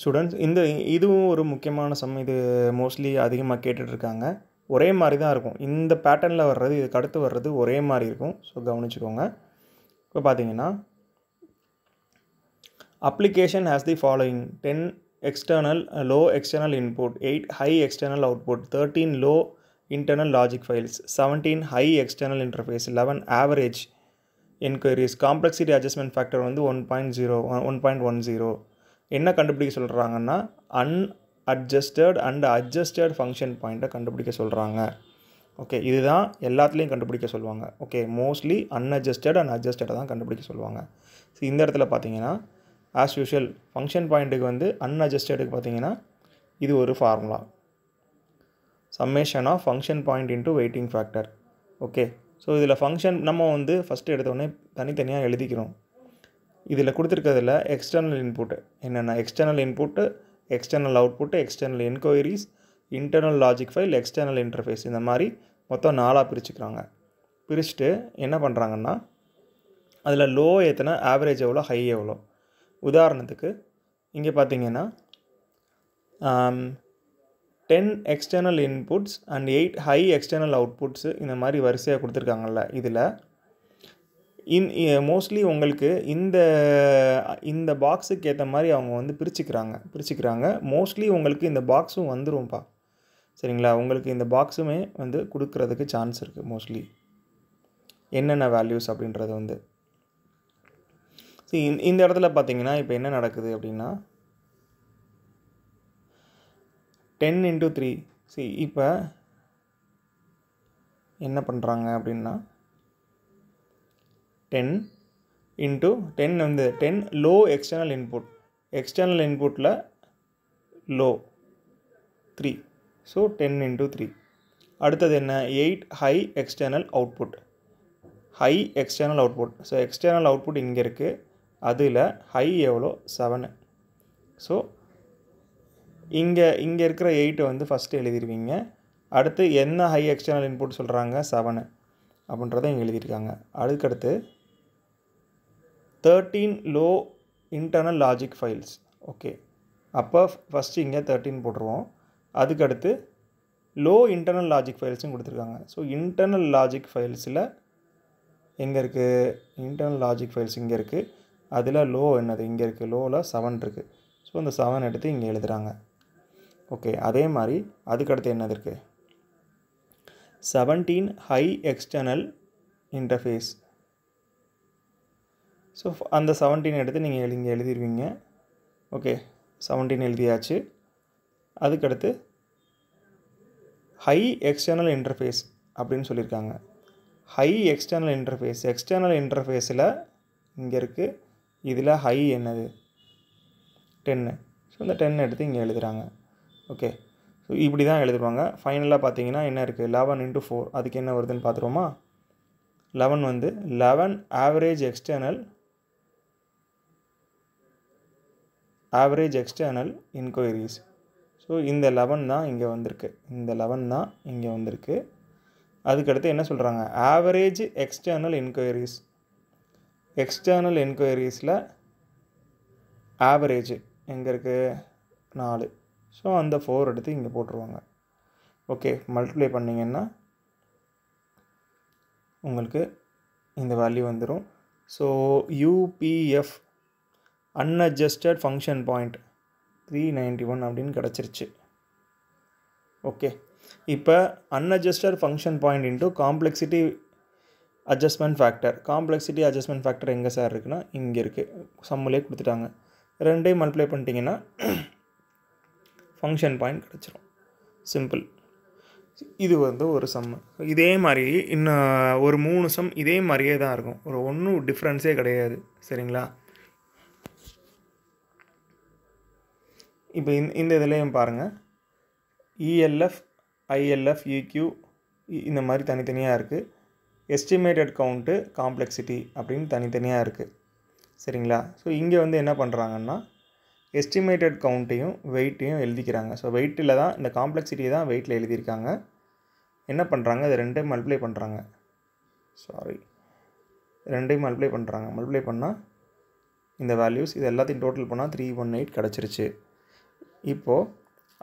Students இந்த இதுவும் ஒரு முக்கியமான சம் இது மோஸ்ட்லி அதிகமாக கேட்டுட்ருக்காங்க ஒரே மாதிரி தான் இருக்கும் இந்த பேட்டர்னில் வர்றது இதுக்கு அடுத்து வர்றது ஒரே மாதிரி இருக்கும் ஸோ கவனிச்சுக்கோங்க இப்போ பார்த்தீங்கன்னா application has the following ten external low external input eight high external output thirteen low internal logic files seventeen high external interface eleven average enquiries complexity adjustment factor வந்து one point zero one point one zero என்ன கண்டுபிடிக்க சொல்கிறாங்கன்னா un adjusted and adjusted function பாயிண்ட்டை கண்டுபிடிக்க சொல்கிறாங்க okay இதுதான் எல்லாத்துலேயும் கண்டுபிடிக்க சொல்லுவாங்க ஓகே மோஸ்ட்லி அன்அட்ஜஸ்டட் அண்ட் அட்ஜஸ்டடை தான் கண்டுபிடிக்க சொல்லுவாங்க ஸோ இந்த இடத்துல பார்த்தீங்கன்னா ஆஸ் யூஷுவல் ஃபங்க்ஷன் பாயிண்ட்டுக்கு வந்து அன்அட்ஜஸ்டடுக்கு பார்த்தீங்கன்னா இது ஒரு formula summation of function point into weighting factor okay so இதில் ஃபங்க்ஷன் நம்ம வந்து ஃபஸ்ட்டு எடுத்தோடனே தனித்தனியாக எழுதிக்கிறோம் இதில் கொடுத்துருக்கிறதுல எக்ஸ்டர்னல் இன்புட்டு என்னென்ன external input external output external enquiries internal logic file external interface இந்த மாதிரி மொத்தம் நாலாக பிரிச்சுக்கிறாங்க பிரிச்சுட்டு என்ன பண்ணுறாங்கன்னா அதில் லோ எத்தனை ஆவரேஜ் எவ்வளோ ஹை எவ்வளோ உதாரணத்துக்கு இங்கே பார்த்தீங்கன்னா ten external inputs and eight high external outputs இந்த மாதிரி வரிசையாக கொடுத்துருக்காங்கல்ல இதில் இன் மோஸ்ட்லி உங்களுக்கு இந்த இந்த பாக்ஸுக்கு ஏற்ற மாதிரி அவங்க வந்து பிரிச்சுக்கிறாங்க பிரிச்சுக்கிறாங்க மோஸ்ட்லி உங்களுக்கு இந்த பாக்ஸும் வந்துடும்ப்பா சரிங்களா உங்களுக்கு இந்த பாக்ஸுமே வந்து கொடுக்கறதுக்கு சான்ஸ் இருக்குது மோஸ்ட்லி என்னென்ன வேல்யூஸ் அப்படின்றது வந்து சரி இந்த இடத்துல பார்த்தீங்கன்னா இப்போ என்ன நடக்குது அப்படின்னா டென் இன்ட்டு த்ரீ சி இப்போ என்ன பண்ணுறாங்க அப்படின்னா டென் இன்ட்டு டென் வந்து ten low external input external இன்புட்டில் low three so ten into three அடுத்தது என்ன eight high external output high external output so external output இங்கே இருக்குது அதில் ஹை எவ்வளோ செவனு ஸோ இங்கே இங்கே இருக்கிற எயிட்டை வந்து ஃபஸ்ட்டு எழுதிருவீங்க அடுத்து என்ன ஹை எக்ஸ்டர்னல் இன்புட் சொல்கிறாங்க செவனு அப்படின்றத இங்கே எழுதியிருக்காங்க அதுக்கடுத்து thirteen low internal logic files okay அப்போ ஃபஸ்ட்டு இங்கே தேர்ட்டின் போட்டுருவோம் அதுக்கடுத்து லோ இன்டர்னல் லாஜிக் ஃபைல்ஸும் கொடுத்துருக்காங்க ஸோ இன்டர்னல் லாஜிக் ஃபைல்ஸில் எங்கே இருக்குது இன்டர்னல் லாஜிக் ஃபைல்ஸ் இங்கே இருக்குது அதில் லோ என்னது இங்கே இருக்குது லோவில் செவன் இருக்குது ஸோ அந்த செவன் எடுத்து இங்கே எழுதுகிறாங்க ஓகே அதே மாதிரி அதுக்கடுத்து என்னது இருக்குது seventeen high external interface so அந்த செவன்டீன் எடுத்து நீங்கள் எழுதி இங்கே எழுதிடுவீங்க ஓகே செவன்டீன் எழுதியாச்சு அதுக்கடுத்து ஹை எக்ஸ்டர்னல் இன்டர்ஃபேஸ் அப்படின்னு சொல்லியிருக்காங்க ஹை எக்ஸ்டர்னல் இன்டர்ஃபேஸ் எக்ஸ்டர்னல் இன்டர்ஃபேஸில் இங்கே இருக்குது இதில் ஹை என்னது டென்னு ஸோ இந்த டென் எடுத்து இங்கே எழுதுகிறாங்க ஓகே ஸோ இப்படி தான் எழுதுவாங்க ஃபைனலாக பார்த்தீங்கன்னா என்ன இருக்குது லெவன் இன்ட்டு ஃபோர் அதுக்கு என்ன வருதுன்னு பார்த்துருவோமா லெவன் வந்து eleven average external average external inquiries so இந்த லெவன் தான் இங்கே வந்திருக்கு இந்த லெவன் தான் இங்கே வந்திருக்கு அதுக்கடுத்து என்ன சொல்கிறாங்க ஆவரேஜ் எக்ஸ்டர்னல் என்கொயரிஸ் எக்ஸ்டர்னல் என்கொயரிஸில் ஆவரேஜ் எங்கே இருக்குது நாலு ஸோ அந்த ஃபோர் எடுத்து இங்கே போட்டுருவாங்க ஓகே மல்டிப்ளை பண்ணிங்கன்னா உங்களுக்கு இந்த வேல்யூ வந்துடும் so UPF unadjusted function point three ninety one அப்படின்னு கிடச்சிருச்சு ஓகே இப்போ unadjusted function point into complexity adjustment factor complexity adjustment factor எங்கே சார் இருக்குன்னா இங்கே இருக்குது சம்மிலே கொடுத்துட்டாங்க ரெண்டையும் மல்டிப்ளை பண்ணிட்டீங்கன்னா ஃபங்க்ஷன் பாயிண்ட் கிடச்சிரும் சிம்பிள் இது வந்து ஒரு சம்மு இதே மாதிரி இன்னும் ஒரு மூணு சம் இதே மாதிரியே தான் இருக்கும் ஒரு ஒன்றும் டிஃப்ரென்ஸே கிடையாது சரிங்களா இப்போ இந்த இந்த இதுலேயும் பாருங்கள் e e ELF ILF EQ இந்த மாதிரி தனித்தனியாக இருக்குது எஸ்டிமேட்டட் கவுண்ட்டு காம்ப்ளெக்சிட்டி அப்படின்னு தனித்தனியாக இருக்குது சரிங்களா ஸோ இங்கே வந்து என்ன பண்ணுறாங்கன்னா எஸ்டிமேட்டட் கவுண்ட்டையும் வெயிட்டையும் எழுதிக்கிறாங்க ஸோ வெயிட்டில் தான் இந்த காம்ப்ளெக்சிட்டியை தான் வெயிட்டில் எழுதியிருக்காங்க என்ன பண்ணுறாங்க இதை ரெண்டையும் மல்டிப்ளை பண்ணுறாங்க சாரி ரெண்டையும் மல்டிப்ளை பண்ணுறாங்க மல்டிப்ளை பண்ணால் இந்த வேல்யூஸ் இது எல்லாத்தையும் டோட்டல் பண்ணால் த்ரீ ஒன் எயிட் கிடச்சிருச்சு இப்போது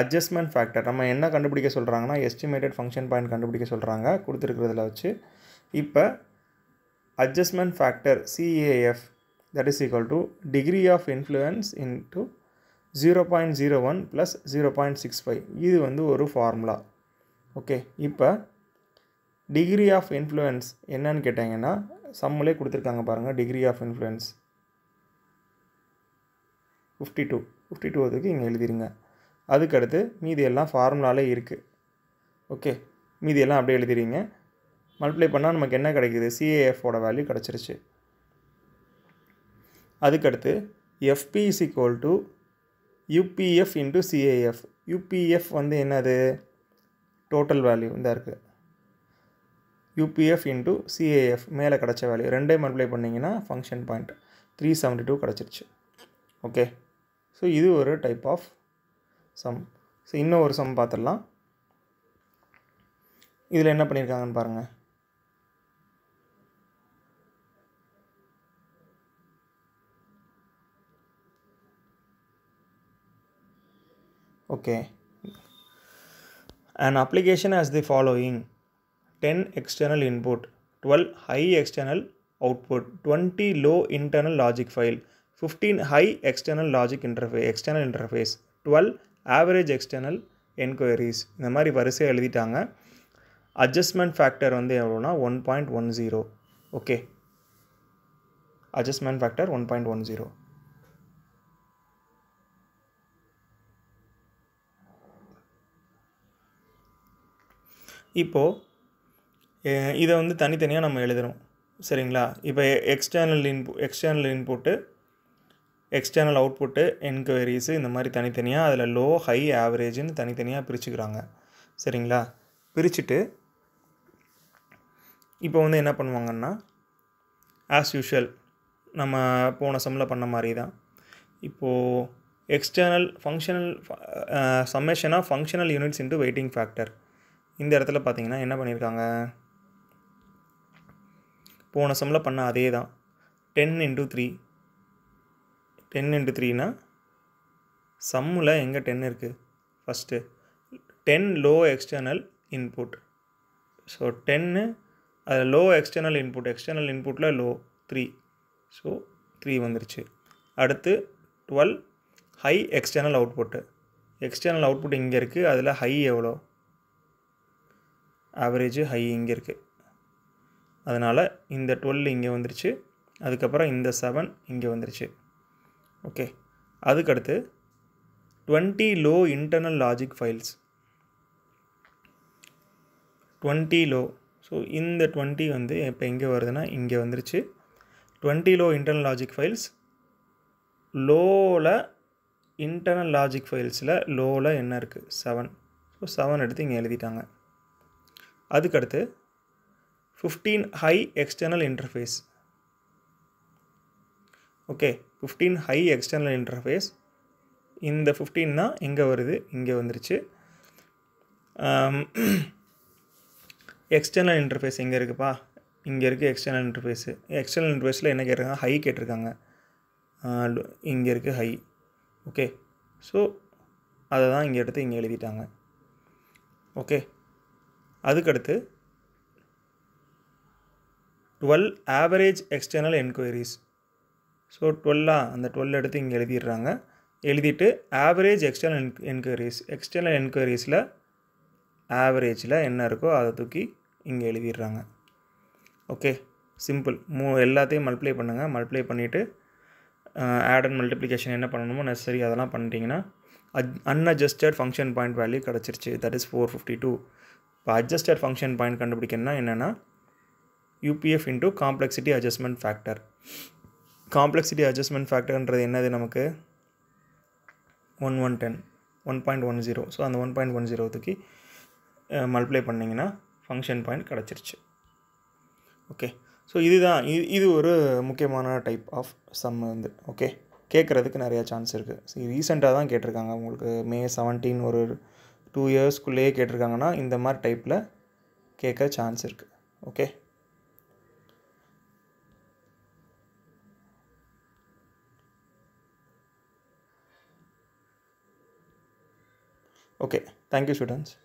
அட்ஜஸ்ட்மெண்ட் ஃபேக்டர் நம்ம என்ன கண்டுபிடிக்க சொல்கிறாங்கன்னா எஸ்டிமேட்டட் ஃபங்க்ஷன் பாயிண்ட் கண்டுபிடிக்க சொல்கிறாங்க கொடுத்துருக்கிறதுல வச்சு இப்போ adjustment factor CAF that is equal to degree of influence into zero point zero one plus zero point six five இது வந்து ஒரு ஃபார்முலா ஓகே இப்போ டிகிரி ஆஃப் இன்ஃப்ளூயன்ஸ் என்னன்னு கேட்டிங்கன்னா சம்முலே கொடுத்துருக்காங்க பாருங்கள் degree of influence fifty two fifty two அதுக்கு இங்கே எழுதிருங்க அதுக்கடுத்து மீதி எல்லாம் ஃபார்முலாலே இருக்குது ஓகே மீதி எல்லாம் அப்படியே எழுதிடுங்க மல்டிப்ளை பண்ணால் நமக்கு என்ன கிடைக்கிது சிஏஎஃபோட வேல்யூ கிடச்சிருச்சு அதுக்கடுத்து FP is equal to UPF into CAF UPF வந்து என்னது டோட்டல் வேல்யூ இந்த இருக்குது யூபிஎஃப் இன்ட்டு சிஏஎஃப் மேலே கிடச்ச வேல்யூ ரெண்டே மல்டிப்ளை பண்ணிங்கன்னா function point three seventy two கிடச்சிருச்சு ஓகே ஸோ இது ஒரு டைப் ஆஃப் சம் ஸோ இன்னும் ஒரு சம் பார்த்துடலாம் இதில் என்ன பண்ணியிருக்காங்கன்னு பாருங்கள் okay an application has the following 10 external input 12 high external output 20 low internal logic file fifteen high external logic interface external interface twelve average external enquiries இந்த மாதிரி வரிசையாக எழுதிட்டாங்க அட்ஜஸ்ட்மெண்ட் ஃபேக்டர் வந்து எவ்வளோனா one point one zero okay adjustment factor one point one zero இப்போது இதை வந்து தனித்தனியாக நம்ம எழுதுகிறோம் சரிங்களா இப்போ external input external input external output enquiries இந்த மாதிரி தனித்தனியாக அதில் லோ ஹை ஆவரேஜ்னு தனித்தனியாக பிரிச்சுக்கிறாங்க சரிங்களா பிரிச்சுட்டு இப்போ வந்து என்ன பண்ணுவாங்கன்னா ஆஸ் யூஷுவல் நம்ம போன சம்மில் பண்ண மாதிரி தான் இப்போது எக்ஸ்டர்னல் ஃபங்க்ஷனல் சம்மேஷனாக functional units into weighting factor இந்த இடத்துல பார்த்தீங்கன்னா என்ன பண்ணியிருக்காங்க போன சம்மில் பண்ண அதே தான் ten into three ten into த்ரீனா சம்மில் எங்கே டென் இருக்குது first ten low external input so டென்னு அது லோ எக்ஸ்டர்னல் இன்புட் எக்ஸ்டர்னல் இன்புட்டில் லோ த்ரீ ஸோ த்ரீ வந்துருச்சு அடுத்து twelve high external output external output இங்கே இருக்குது அதில் ஹை எவ்வளோ ஆவரேஜ் ஹை இங்கே இருக்குது அதனால் இந்த டுவெல் இங்கே வந்துருச்சு அதுக்கப்புறம் இந்த செவன் இங்கே வந்துருச்சு ஓகே அதுக்கடுத்து twenty low internal logic files twenty low so இந்த டுவெண்ட்டி வந்து இப்போ எங்கே வருதுன்னா இங்கே வந்துருச்சு twenty low internal logic files லோவில் இன்டர்னல் லாஜிக் ஃபைல்ஸில் லோவில் என்ன இருக்குது செவன் ஸோ செவன் எடுத்து இங்கே எழுதிட்டாங்க அதுக்கடுத்து fifteen high external interface okay fifteen high external interface இந்த ஃபிஃப்டீன்னா இங்கே வருது இங்கே வந்துருச்சு எக்ஸ்டர்னல் இன்டர்ஃபேஸ் எங்கே இருக்குப்பா இங்கே இருக்குது எக்ஸ்டர்னல் இன்டர்ஃபேஸு எக்ஸ்டர்னல் இன்டர்ஃபேஸில் என்ன கேட்டிருக்காங்க ஹை கேட்டிருக்காங்க இங்கே இருக்குது ஹை ஓகே ஸோ அதை தான் இங்கே எடுத்து இங்கே எழுதிட்டாங்க ஓகே அதுக்கடுத்து twelve average external enquiries so டுவெல்லாக அந்த டுவெல் எடுத்து இங்கே எழுதிடுறாங்க எழுதிட்டு ஆவரேஜ் எக்ஸ்டர்னல் என் என்கொயரிஸ் எக்ஸ்டர்னல் என்கொயரிஸில் ஆவரேஜில் என்ன இருக்கோ அதை தூக்கி இங்கே எழுதிடுறாங்க ஓகே சிம்பிள் மூ எல்லாத்தையும் மல்டிப்ளை பண்ணுங்கள் மல்டிப்ளை பண்ணிவிட்டு ஆட் அண்ட் மல்டிப்ளிகேஷன் என்ன பண்ணணுமோ நெசரி அதெல்லாம் பண்ணிட்டீங்கன்னா அட் அன்அட்ஜஸ்டட் ஃபங்க்ஷன் பாயிண்ட் வேல்யூ கிடச்சிருச்சு that is four fifty two இப்போ அட்ஜஸ்டட் ஃபங்க்ஷன் பாயிண்ட் கண்டுபிடிக்கணும்னா என்னென்னா UPF into complexity adjustment factor complexity adjustment ஃபேக்டர்ன்றது என்னது நமக்கு one one ten one point one zero so அந்த ஒன் பாயிண்ட் ஒன் ஜீரோத்துக்கு மல்டிப்ளை பண்ணிங்கன்னா ஃபங்க்ஷன் பாயிண்ட் கிடச்சிருச்சு ஓகே ஸோ இதுதான் இது இது ஒரு முக்கியமான டைப் ஆஃப் சம் வந்து ஓகே கேட்குறதுக்கு நிறையா சான்ஸ் இருக்குது ஸோ ரீசெண்டாக தான் கேட்டிருக்காங்க உங்களுக்கு மே செவன்டீன் ஒரு டூ இயர்ஸ்க்குள்ளேயே கேட்டிருக்காங்கன்னா இந்த மாதிரி டைப்பில் கேட்க சான்ஸ் இருக்குது okay Okay, thank you, students.